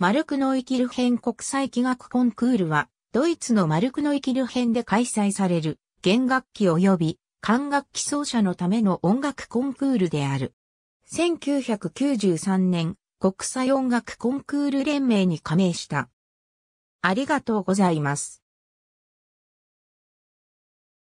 マルクノイキルヘン国際器楽コンクールは、ドイツのマルクノイキルヘンで開催される、弦楽器及び管楽器奏者のための音楽コンクールである。1993年、国際音楽コンクール連盟に加盟した。ありがとうございます。